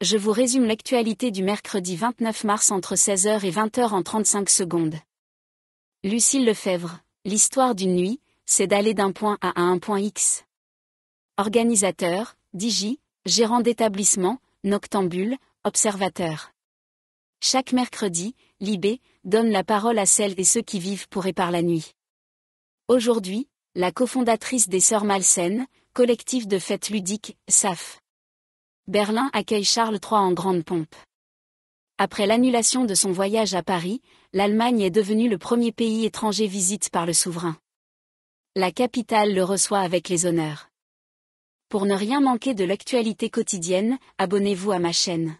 je vous résume l'actualité du mercredi 29 mars entre 16h et 20h en 35 secondes. Lucille Lefebvre, l'histoire d'une nuit, c'est d'aller d'un point A à un point X. Organisateur, Digi, gérant d'établissement, noctambule, observateur. Chaque mercredi, l'IB donne la parole à celles et ceux qui vivent pour et par la nuit. Aujourd'hui, la cofondatrice des Sœurs Malsaines, collectif de fêtes ludiques, SAF. Berlin accueille Charles III en grande pompe. Après l'annulation de son voyage à Paris, l'Allemagne est devenue le premier pays étranger visite par le souverain. La capitale le reçoit avec les honneurs. Pour ne rien manquer de l'actualité quotidienne, abonnez-vous à ma chaîne.